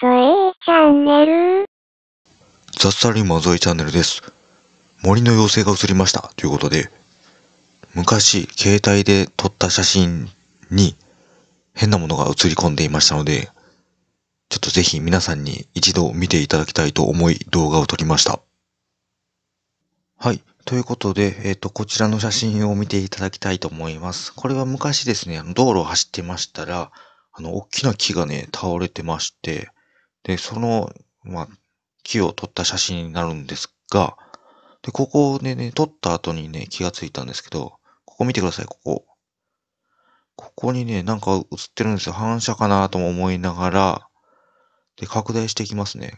ゾエチャンネルザッサリマゾイチャンネルです。森の妖精が映りましたということで、昔携帯で撮った写真に変なものが映り込んでいましたので、ちょっとぜひ皆さんに一度見ていただきたいと思い動画を撮りました。はい。ということで、えっ、ー、と、こちらの写真を見ていただきたいと思います。これは昔ですね、道路を走ってましたら、あの、大きな木がね、倒れてまして、で、その、まあ、木を撮った写真になるんですが、で、ここでね、撮った後にね、気がついたんですけど、ここ見てください、ここ。ここにね、なんか映ってるんですよ。反射かなとも思いながら、で、拡大していきますね。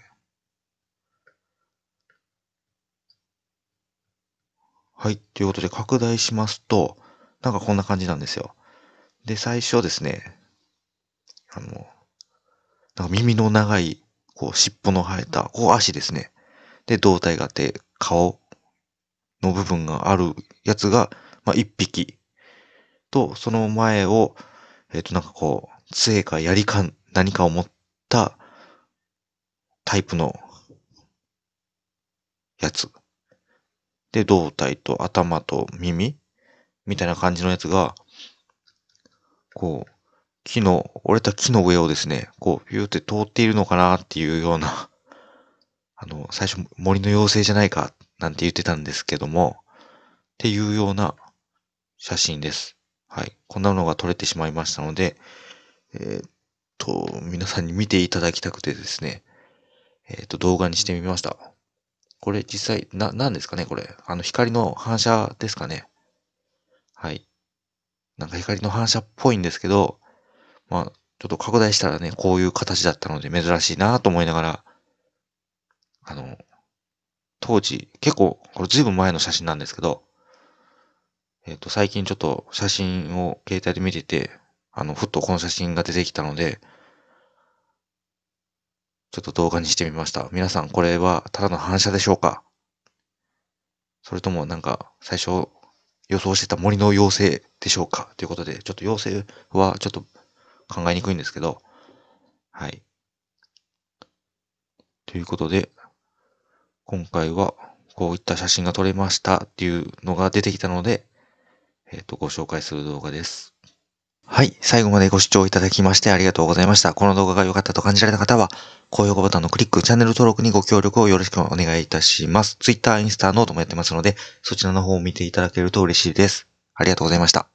はい。ということで、拡大しますと、なんかこんな感じなんですよ。で、最初ですね、あの、耳の長い、こう、尻尾の生えた、こう足ですね。で、胴体があって、顔の部分があるやつが、まあ、一匹と、その前を、えっ、ー、と、なんかこう、杖か槍か何かを持ったタイプのやつ。で、胴体と頭と耳みたいな感じのやつが、こう、木の、折れた木の上をですね、こう、ピューって通っているのかなっていうような、あの、最初森の妖精じゃないか、なんて言ってたんですけども、っていうような写真です。はい。こんなのが撮れてしまいましたので、えー、っと、皆さんに見ていただきたくてですね、えー、っと、動画にしてみました。これ実際、な、何ですかねこれ。あの、光の反射ですかねはい。なんか光の反射っぽいんですけど、まあ、ちょっと拡大したらね、こういう形だったので珍しいなと思いながら、あの、当時、結構、これずいぶん前の写真なんですけど、えっ、ー、と、最近ちょっと写真を携帯で見てて、あの、ふっとこの写真が出てきたので、ちょっと動画にしてみました。皆さん、これはただの反射でしょうかそれともなんか、最初予想してた森の妖精でしょうかということで、ちょっと妖精はちょっと考えにくいんですけど、はい。ということで、今回はこういった写真が撮れましたっていうのが出てきたので、えっ、ー、と、ご紹介する動画です。はい。最後までご視聴いただきましてありがとうございました。この動画が良かったと感じられた方は、高評価ボタンのクリック、チャンネル登録にご協力をよろしくお願いいたします。Twitter、インスタ、ノートもやってますので、そちらの方を見ていただけると嬉しいです。ありがとうございました。